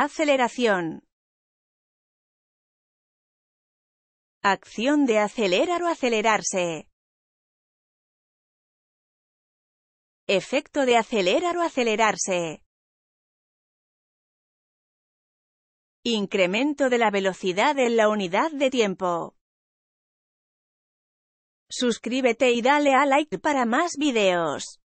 Aceleración. Acción de acelerar o acelerarse. Efecto de acelerar o acelerarse. Incremento de la velocidad en la unidad de tiempo. Suscríbete y dale a like para más videos.